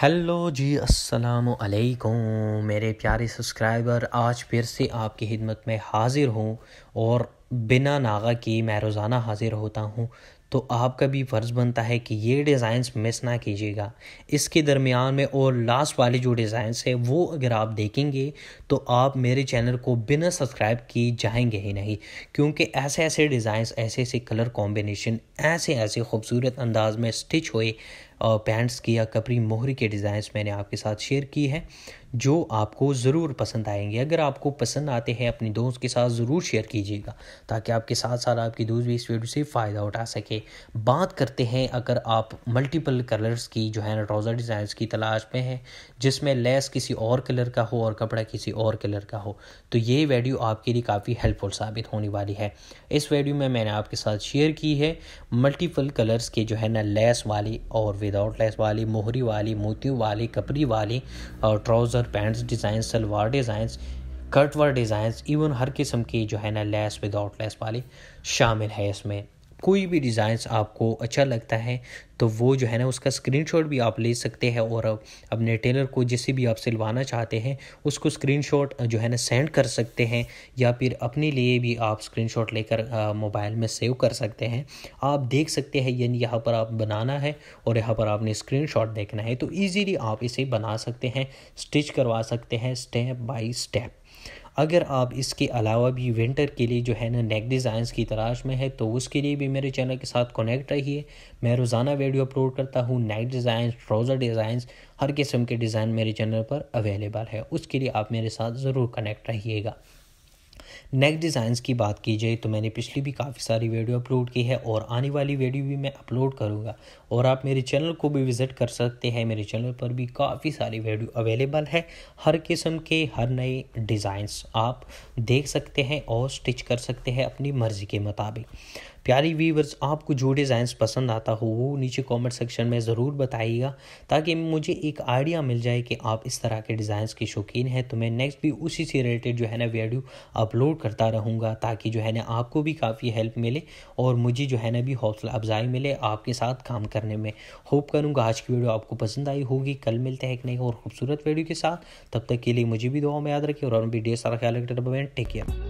hello जी अस्सलाम वालेकुम मेरे प्यारे सब्सक्राइबर आज फिर से आपकी खिदमत में हाज़िर हूँ और बिना नागा के मैं रोज़ाना हाज़िर होता हूँ तो आपका भी फ़र्ज़ बनता है कि ये डिज़ाइंस मिस ना कीजिएगा इसके दरमियान में और लास्ट वाले जो डिज़ाइंस है वो अगर आप देखेंगे तो आप मेरे चैनल को बिना सब्सक्राइब किए जाएंगे ही नहीं क्योंकि ऐसे ऐसे डिज़ाइंस ऐसे ऐसे कलर कॉम्बिनेशन ऐसे ऐसे खूबसूरत अंदाज में स्टिच हुए पैंट्स की या कपड़ी मोहरी के डिज़ाइंस मैंने आपके साथ शेयर की है जो आपको ज़रूर पसंद आएंगे अगर आपको पसंद आते हैं अपने दोस्त के साथ ज़रूर शेयर कीजिएगा ताकि आपके साथ साथ आपकी दूसरी इस वीडियो से फ़ायदा उठा सके बात करते हैं अगर आप मल्टीपल कलर्स की जो है ना ट्राउज़र डिज़ाइंस की तलाश में हैं जिसमें लेस किसी और कलर का हो और कपड़ा किसी और कलर का हो तो ये वीडियो आपके लिए काफ़ी हेल्पफुल साबित होने वाली है इस वीडियो में मैंने आपके साथ शेयर की है मल्टीपल कलर्स के जो है ना लेस वाली और विदाउट लेस वाली मोहरी वाली मोतियों वाली कपड़ी वाली और trouser pants design salwar designs कटवर डिज़ाइंस इवन हर किस्म की जो है ना लेस विदाउट लेस वाली शामिल है इसमें कोई भी डिज़ाइंस आपको अच्छा लगता है तो वो जो है ना उसका स्क्रीनशॉट भी आप ले सकते हैं और अपने टेलर को जिसे भी आप सिलवाना चाहते हैं उसको स्क्रीनशॉट जो है ना सेंड कर सकते हैं या फिर अपने लिए भी आप स्क्रीनशॉट लेकर मोबाइल में सेव कर सकते हैं आप देख सकते हैं यानी यहाँ पर आप बनाना है और यहाँ पर आपने शॉट देखना है तो ईजिली आप इसे बना सकते हैं स्टिच करवा सकते हैं स्टेप बाई स्टेप अगर आप इसके अलावा भी विंटर के लिए जो है ना नेक डिज़ाइंस की तलाश में है तो उसके लिए भी मेरे चैनल के साथ कनेक्ट रहिए मैं रोज़ाना वीडियो अपलोड करता हूँ नेक डिज़ाइंस ट्राउज़र डिज़ाइंस हर किस्म के डिज़ाइन मेरे चैनल पर अवेलेबल है उसके लिए आप मेरे साथ ज़रूर कनेक्ट रहिएगा नेक डिज़ाइंस की बात की जाए तो मैंने पिछली भी काफ़ी सारी वीडियो अपलोड की है और आने वाली वीडियो भी मैं अपलोड करूँगा और आप मेरे चैनल को भी विज़िट कर सकते हैं मेरे चैनल पर भी काफ़ी सारी वीडियो अवेलेबल है हर किस्म के हर नए डिज़ाइंस आप देख सकते हैं और स्टिच कर सकते हैं अपनी मर्ज़ी के मुताबिक प्यारी व्यूवर्स आपको जो डिज़ाइंस पसंद आता हो वो नीचे कमेंट सेक्शन में ज़रूर बताइएगा ताकि मुझे एक आइडिया मिल जाए कि आप इस तरह के डिज़ाइंस के शौकीन हैं तो मैं नेक्स्ट भी उसी से रिलेटेड जो है ना वीडियो अपलोड करता रहूँगा ताकि जो है ना आपको भी काफ़ी हेल्प मिले और मुझे जो है ना भी हौसला अफजाई मिले आपके साथ काम करने में होप करूँगा आज की वीडियो आपको पसंद आई होगी कल मिलते हैं एक नई और खूबसूरत वीडियो के साथ तब तक के लिए मुझे भी दुआ में याद रखिए और भी ढेर सारा ख्याल रखें टेक केयर